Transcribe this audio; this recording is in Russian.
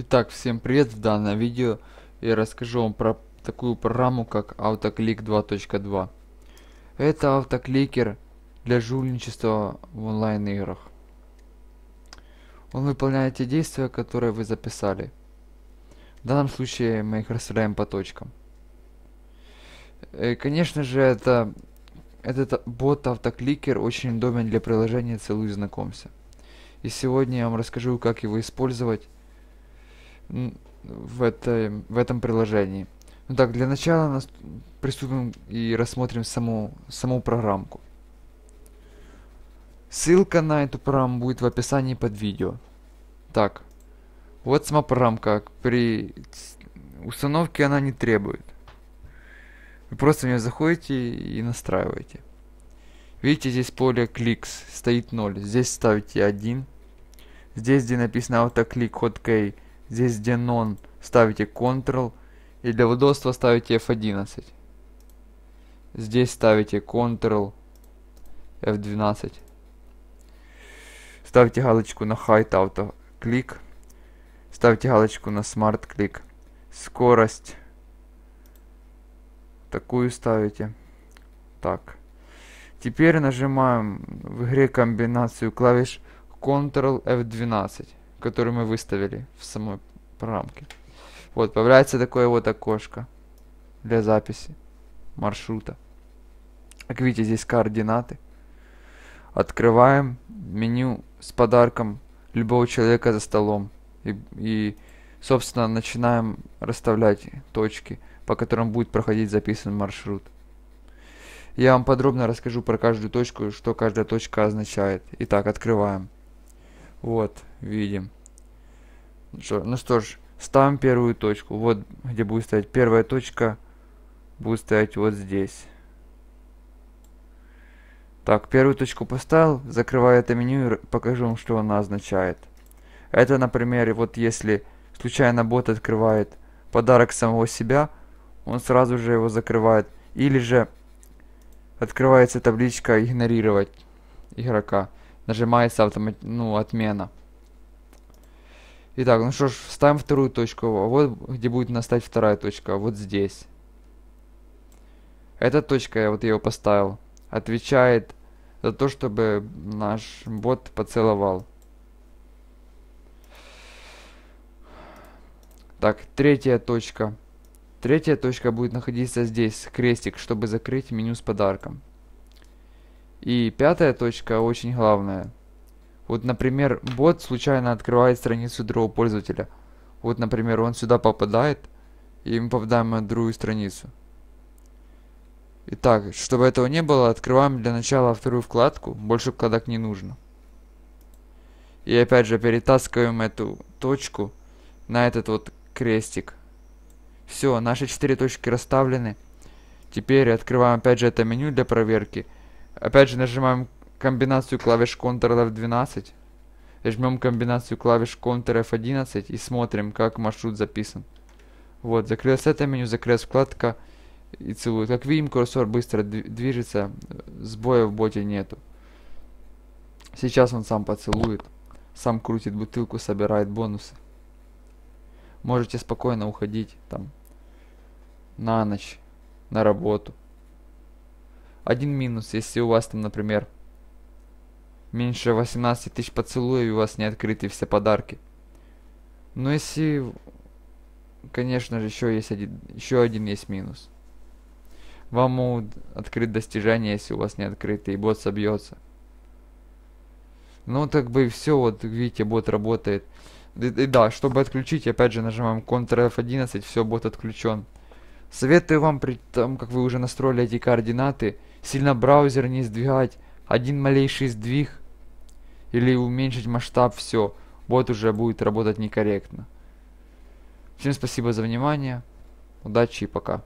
Итак, всем привет! В данном видео я расскажу вам про такую программу как AutoClick 2.2. Это автокликер для жульничества в онлайн играх. Он выполняет те действия, которые вы записали. В данном случае мы их расставляем по точкам. И, э, конечно же, это, этот бот-автокликер очень удобен для приложения целую знакомься». И сегодня я вам расскажу, как его использовать в, этой, в этом приложении. Ну так, для начала нас приступим и рассмотрим саму, саму программку. Ссылка на эту программу будет в описании под видео. Так, вот сама программка. При установке она не требует. Вы просто в нее заходите и настраиваете. Видите, здесь поле кликс стоит 0. Здесь ставите 1. Здесь, где написано автоклик hotkey Здесь где non ставите Ctrl и для удобства ставите F11. Здесь ставите Ctrl F12. Ставьте галочку на Height Auto Click. Ставьте галочку на Smart Click. Скорость. Такую ставите. Так. Теперь нажимаем в игре комбинацию клавиш Ctrl F12 который мы выставили в самой рамке. Вот, появляется такое вот окошко для записи маршрута. Как видите, здесь координаты. Открываем меню с подарком любого человека за столом. И, и собственно, начинаем расставлять точки, по которым будет проходить записан маршрут. Я вам подробно расскажу про каждую точку, что каждая точка означает. Итак, открываем. Вот, видим. Ну что ж, ставим первую точку. Вот где будет стоять первая точка, будет стоять вот здесь. Так, первую точку поставил, закрываю это меню и покажу вам, что она означает. Это, например, вот если случайно бот открывает подарок самого себя, он сразу же его закрывает. Или же открывается табличка «Игнорировать игрока». Нажимается автомат... ну, отмена. Итак, ну что ж, ставим вторую точку. Вот где будет настать вторая точка. Вот здесь. Эта точка, я вот ее поставил, отвечает за то, чтобы наш бот поцеловал. Так, третья точка. Третья точка будет находиться здесь, крестик, чтобы закрыть меню с подарком. И пятая точка очень главная. Вот, например, бот случайно открывает страницу другого пользователя. Вот, например, он сюда попадает, и мы попадаем на другую страницу. Итак, чтобы этого не было, открываем для начала вторую вкладку. Больше вкладок не нужно. И опять же, перетаскиваем эту точку на этот вот крестик. Все, наши четыре точки расставлены. Теперь открываем опять же это меню для проверки. Опять же нажимаем комбинацию клавиш Ctrl F12, жмем комбинацию клавиш Ctrl F11 и смотрим, как маршрут записан. Вот, закрылось это меню, закрылась вкладка и целую. Как видим, курсор быстро движется, сбоя в боте нету. Сейчас он сам поцелует, сам крутит бутылку, собирает бонусы. Можете спокойно уходить там на ночь, на работу. Один минус, если у вас там, например, меньше 18 тысяч поцелуев, и у вас не открыты все подарки. Но ну, если... Конечно же, еще есть один, еще один есть минус. Вам могут открыть достижения, если у вас не открыты, и бот собьется. Ну, так бы и все, вот видите, бот работает. И, и да, чтобы отключить, опять же нажимаем Ctrl F11, все, бот отключен. Советую вам при том, как вы уже настроили эти координаты, сильно браузер не сдвигать, один малейший сдвиг или уменьшить масштаб, все, бот уже будет работать некорректно. Всем спасибо за внимание, удачи и пока.